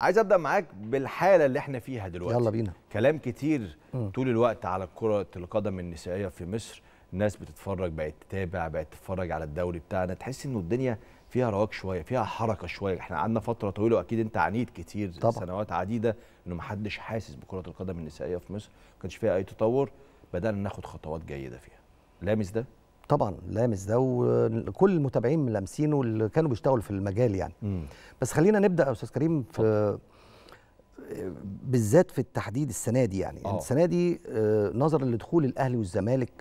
عايز ابدا معاك بالحاله اللي احنا فيها دلوقتي يلا بينا كلام كتير م. طول الوقت على كره القدم النسائيه في مصر الناس بتتفرج بقت تتابع بقت تتفرج على الدوري بتاعنا تحس انه الدنيا فيها رواج شويه فيها حركه شويه احنا قعدنا فتره طويله واكيد انت عانيت كتير طبعا. سنوات عديده انه ما حدش حاسس بكره القدم النسائيه في مصر ما كانش فيها اي تطور بدانا ناخد خطوات جيده فيها لامس ده طبعا لامس ده وكل المتابعين لامسينه اللي كانوا بيشتغلوا في المجال يعني م. بس خلينا نبدا يا استاذ كريم في آه، بالذات في التحديد السنه دي يعني, يعني أوه. السنه دي آه، نظرا لدخول الاهلي والزمالك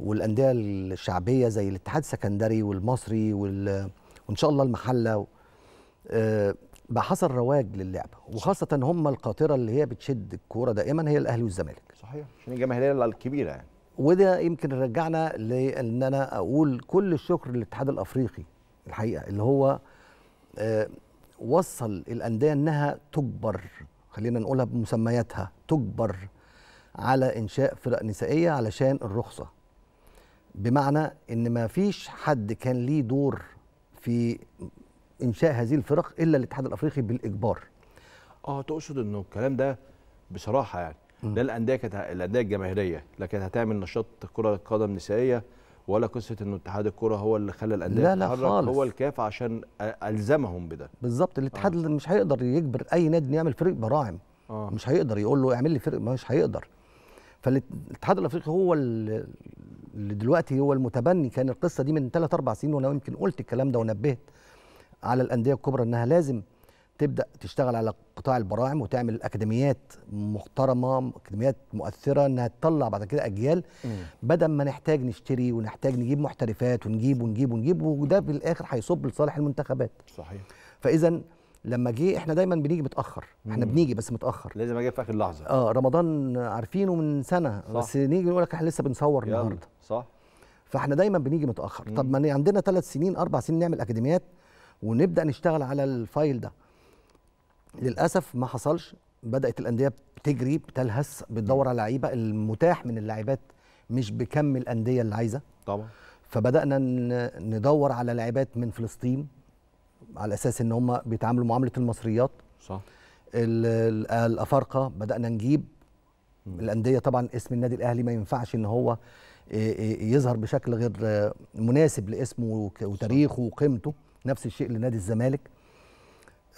والانديه الشعبيه زي الاتحاد السكندري والمصري وال... وان شاء الله المحله آه، بقى حصل رواج للعبه وخاصه هم القاطره اللي هي بتشد الكوره دائما هي الاهلي والزمالك صحيح عشان الجماهيريه الكبيره يعني وده يمكن رجعنا لان انا اقول كل الشكر للاتحاد الافريقي الحقيقه اللي هو آه، وصل الانديه انها تجبر خلينا نقولها بمسمياتها تجبر على انشاء فرق نسائيه علشان الرخصه بمعنى ان ما فيش حد كان ليه دور في انشاء هذه الفرق الا الاتحاد الافريقي بالاجبار اه تقصد انه الكلام ده بصراحه يعني ده الانديه كانت الانديه الجماهيريه لا كانت هتعمل نشاط كره قدم نسائيه ولا قصه انه اتحاد الكره هو اللي خلى الانديه لا لا خالص هو الكاف عشان الزمهم بده بالظبط الاتحاد آه. مش هيقدر يجبر اي نادي انه يعمل فريق براعم آه. مش هيقدر يقول له اعمل لي فريق مش هيقدر فالاتحاد الافريقي هو اللي دلوقتي هو المتبني كان القصه دي من 3 4 سنين وانا يمكن قلت الكلام ده ونبهت على الانديه الكبرى انها لازم تبدا تشتغل على قطاع البراعم وتعمل اكاديميات محترمه اكاديميات مؤثره انها تطلع بعد كده اجيال بدل ما نحتاج نشتري ونحتاج نجيب محترفات ونجيب ونجيب ونجيب وده في الاخر هيصب لصالح المنتخبات صحيح فاذا لما جه احنا دايما بنيجي متاخر احنا مم. بنيجي بس متاخر لازم اجي في اخر لحظه اه رمضان عارفينه من سنه صح. بس نيجي نقول لك احنا لسه بنصور النهارده صح فاحنا دايما بنيجي متاخر مم. طب ما عندنا ثلاث سنين اربع سنين نعمل اكاديميات ونبدا نشتغل على الفايل ده للاسف ما حصلش بدات الانديه بتجري بتلهس بتدور على لعيبه المتاح من اللاعبات مش بكم الانديه اللي عايزه طبعا فبدانا ندور على لاعبات من فلسطين على اساس ان هم بيتعاملوا معامله المصريات صح الافارقه بدانا نجيب م. الانديه طبعا اسم النادي الاهلي ما ينفعش ان هو يظهر بشكل غير مناسب لاسمه وتاريخه وقيمته نفس الشيء لنادي الزمالك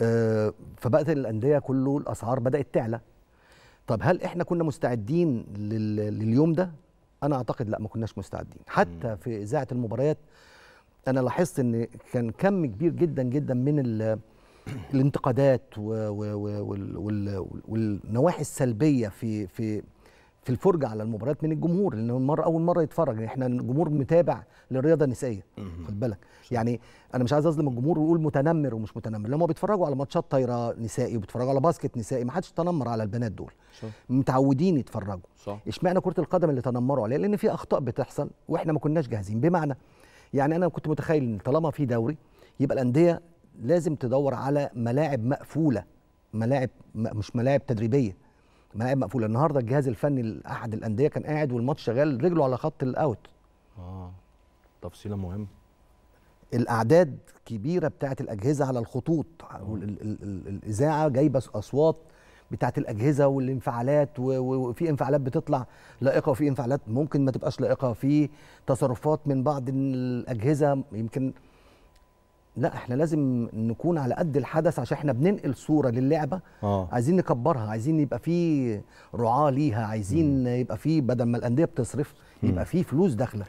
آه، فبقت الانديه كله الاسعار بدات تعلى طب هل احنا كنا مستعدين لليوم ده انا اعتقد لا ما كناش مستعدين حتى في اذاعه المباريات انا لاحظت ان كان كم كبير جدا جدا من الانتقادات والنواحي السلبيه في في في الفرجه على المباريات من الجمهور لان المره اول مره يتفرج يعني احنا الجمهور متابع للرياضه النسائيه خد بالك يعني انا مش عايز اظلم الجمهور ويقول متنمر ومش متنمر لما بيتفرجوا على ماتشات طايره نسائي وبيتفرجوا على باسكت نسائي ما حدش تنمر على البنات دول صح. متعودين يتفرجوا اشمعنى كره القدم اللي تنمروا عليها لان في اخطاء بتحصل واحنا ما كناش جاهزين بمعنى يعني انا كنت متخيل ان طالما في دوري يبقى الانديه لازم تدور على ملاعب مقفوله ملاعب مش ملاعب تدريبيه مقام مقفوله النهارده الجهاز الفني لاحد الانديه كان قاعد والماتش شغال رجله على خط الاوت اه تفصيله مهمه الاعداد كبيره بتاعه الاجهزه على الخطوط آه. الاذاعه جايبه اصوات بتاعه الاجهزه والانفعالات وفي انفعالات بتطلع لائقه وفي انفعالات ممكن ما تبقاش لائقه في تصرفات من بعض الاجهزه يمكن لا احنا لازم نكون على قد الحدث عشان احنا بننقل صوره للعبه آه. عايزين نكبرها عايزين يبقى في رعاه ليها عايزين م. يبقى في بدل ما الانديه بتصرف يبقى في فلوس داخله